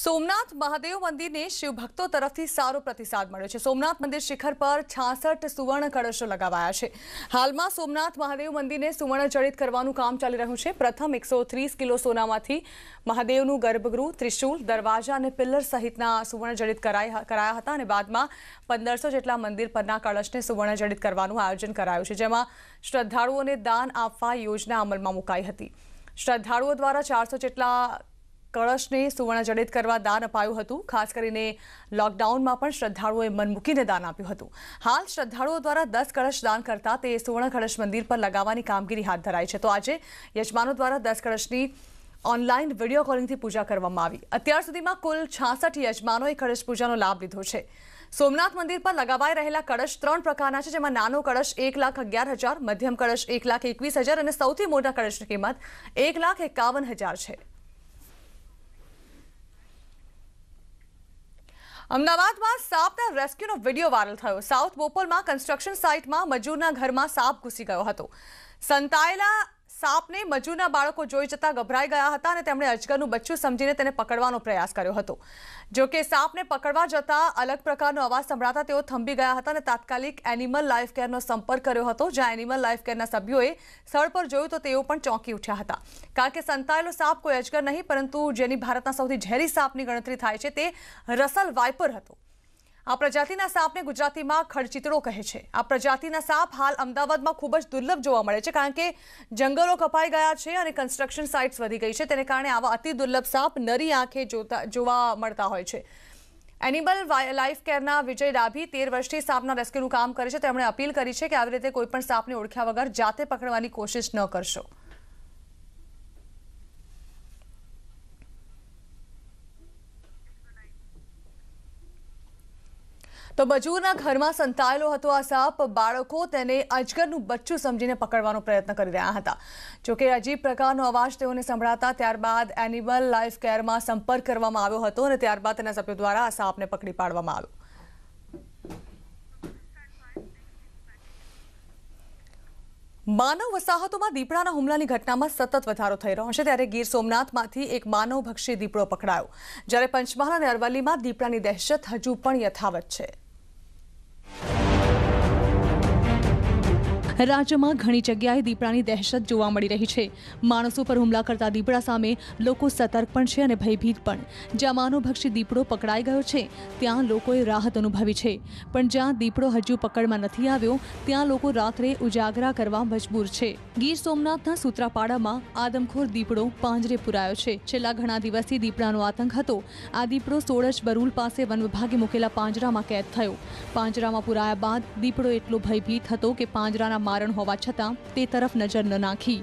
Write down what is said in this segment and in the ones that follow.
સોમનાથ મહાદેવ મંદિરને શિવભક્તો તરફથી સારો પ્રતિસાદ મળ્યો છે સોમનાથ મંદિર શિખર પર છાસઠ સુવર્ણ કળશો લગાવાયા છે હાલમાં સોમનાથ મહાદેવ મંદિરને સુવર્ણજડિત કરવાનું કામ ચાલી રહ્યું છે પ્રથમ એકસો કિલો સોનામાંથી મહાદેવનું ગર્ભગૃહ ત્રિશુલ દરવાજા અને પિલ્લર સહિતના સુવર્ણજડિત કરાયા હતા અને બાદમાં પંદરસો જેટલા મંદિર પરના કળશને સુવર્ણજડિત કરવાનું આયોજન કરાયું છે જેમાં શ્રદ્ધાળુઓને દાન આપવા યોજના અમલમાં મુકાઈ હતી શ્રદ્ધાળુઓ દ્વારા ચારસો જેટલા કળશને સુવર્ણજડિત કરવા દાન અપાયું હતું ખાસ કરીને લોકડાઉનમાં પણ શ્રદ્ધાળુઓએ મન મૂકીને દાન આપ્યું હતું હાલ શ્રદ્ધાળુઓ દ્વારા દસ કળશ દાન કરતા તે સુવર્ણ કળશ મંદિર પર લગાવવાની કામગીરી હાથ ધરાઈ છે તો આજે યજમાનો દ્વારા દસ કળશની ઓનલાઈન વિડીયો કોલિંગથી પૂજા કરવામાં આવી અત્યાર સુધીમાં કુલ છાસઠ યજમાનોએ કળશ પૂજાનો લાભ લીધો છે સોમનાથ મંદિર પર લગાવાઈ રહેલા કળશ ત્રણ પ્રકારના છે જેમાં નાનો કળશ એક લાખ અગિયાર હજાર મધ્યમ કળશ એક લાખ એકવીસ હજાર અને સૌથી મોટા કળશની કિંમત એક લાખ એકાવન હજાર છે અમદાવાદમાં સાપના રેસ્ક્યુનો વિડીયો વાયરલ થયો સાઉથ બોપલમાં કન્સ્ટ્રક્શન સાઇટમાં મજૂરના ઘરમાં સાપ ઘૂસી ગયો હતો સંતાયેલા સાપને મજૂરના બાળકો જોઈ જતાં ગભરાઈ ગયા હતા અને તેમણે અજગરનું બચ્ચું સમજીને તેને પકડવાનો પ્રયાસ કર્યો હતો જો કે સાપને પકડવા જતાં અલગ પ્રકારનો અવાજ સંભળાતા તેઓ થંભી ગયા હતા અને તાત્કાલિક એનિમલ લાઈફ કેરનો સંપર્ક કર્યો હતો જ્યાં એનિમલ લાઈફ કેરના સભ્યોએ સ્થળ પર જોયું તો તેઓ પણ ચોંકી ઉઠ્યા હતા કારણ કે સંતાયેલો સાપ કોઈ અજગર નહીં પરંતુ જેની ભારતના સૌથી ઝેરી સાપની ગણતરી થાય છે તે રસલ વાઇપર હતો આ પ્રજાતિના સાપને ગુજરાતીમાં ખડચિતળો કહે છે આ પ્રજાતિના સાપ હાલ અમદાવાદમાં ખૂબ જ દુર્લભ જોવા મળે છે કારણ કે જંગલો કપાઈ ગયા છે અને કન્સ્ટ્રક્શન સાઇટ્સ વધી ગઈ છે તેને કારણે આવા અતિ દુર્લભ સાપ નરી આંખે જોતા જોવા મળતા હોય છે એનિમલ લાઈફ કેરના વિજય ડાભી તેર વર્ષથી સાપના રેસ્ક્યુનું કામ કરે છે તેમણે અપીલ કરી છે કે આવી રીતે કોઈપણ સાપને ઓળખ્યા વગર જાતે પકડવાની કોશિશ ન કરશો તો મજૂરના ઘરમાં સંતાયેલો હતો આ સાપ બાળકો તેને અજગરનું બચ્ચું સમજીને પકડવાનો પ્રયત્ન કરી રહ્યા હતા જોકે અજીબ પ્રકારનો અવાજ તેઓને સંભળાતા ત્યારબાદ એનિમલ લાઈફ કેરમાં સંપર્ક કરવામાં આવ્યો હતો અને ત્યારબાદ તેના સભ્યો દ્વારા આ સાપને પકડી પાડવામાં આવ્યો માનવ વસાહતોમાં દીપડાના હુમલાની ઘટનામાં સતત વધારો થઈ રહ્યો છે ત્યારે ગીર સોમનાથમાંથી એક માનવભક્ષી દીપડો પકડાયો જ્યારે પંચમહાલ અને અરવલ્લીમાં દીપડાની દહેશત હજુ પણ યથાવત છે રાજ્યમાં ઘણી જગ્યાએ દીપડાની દહેશત જોવા મળી રહી છે માણસો પર હુમલા કરતા દીપડા સામે લોકો સતર્ક પણ છે અને ભયભીત પણ જ્યાં માનવભક્ષી દીપડો પકડાઈ ગયો છે ત્યાં લોકોએ રાહત અનુભવી છે પણ જ્યાં દીપડો હજુ પકડમાં નથી આવ્યો ત્યાં લોકો રાત્રે ઉજાગરા કરવા મજબૂર છે ગીર સોમનાથના સુત્રાપાડામાં આદમખોર દીપડો પાંજરે પુરાયો છે છેલ્લા ઘણા દિવસથી દીપડાનો આતંક હતો આ દીપડો સોળજ બરૂલ પાસે વન વિભાગે મૂકેલા પાંજરામાં કેદ થયો પાંજરામાં પુરાયા બાદ દીપડો એટલો ભયભીત હતો કે પાંજરાના મારણ હોવા છતાં તે તરફ નજર ન નાખી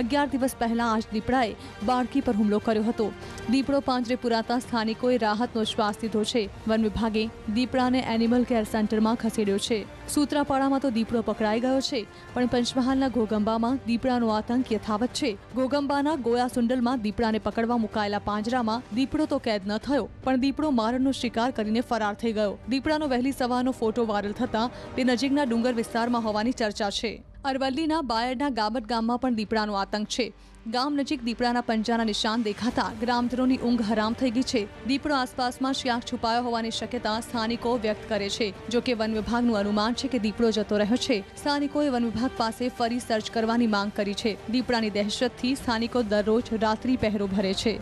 અગિયાર દિવસ પહેલાં આજ દીપડાએ બાળકી પર હુમલો કર્યો હતો દીપડો પાંજરે પુરાતા સ્થાનિકોએ રાહતનો શ્વાસ લીધો છે વન વિભાગે દીપડાને એનિમલ કેર સેન્ટરમાં ખસેડ્યો છે સૂત્રાપાડામાં તો દીપડો પકડાઈ ગયો છે પણ પંચમહાલના ગોગંબામાં દીપડાનો આતંક યથાવત છે ગોગંબાના ગોયા સુંડલમાં દીપડાને પકડવા મુકાયેલા પાંજરામાં દીપડો તો કેદ ન થયો પણ દીપડો મારણનો શિકાર કરીને ફરાર થઈ ગયો દીપડાનો વહેલી સવારનો ફોટો વાયરલ થતાં તે નજીકના ડુંગર વિસ્તારમાં હોવાની ચર્ચા છે અરવલ્લીના બાયડના ગાબટ ગામમાં પણ દીપડાનો આતંક છે ગામ નજીક દીપડાના પંજાના નિશાન દેખાતા ગ્રામજનોની ઊંઘ હરામ થઈ ગઈ છે દીપડો આસપાસમાં ક્યાંક છુપાયો હોવાની શક્યતા સ્થાનિકો વ્યક્ત કરે છે જો કે વન વિભાગનું અનુમાન છે કે દીપડો જતો રહ્યો છે સ્થાનિકોએ વન વિભાગ પાસે ફરી સર્ચ કરવાની માંગ કરી છે દીપડાની દહેશતથી સ્થાનિકો દરરોજ રાત્રિ પહેરો ભરે છે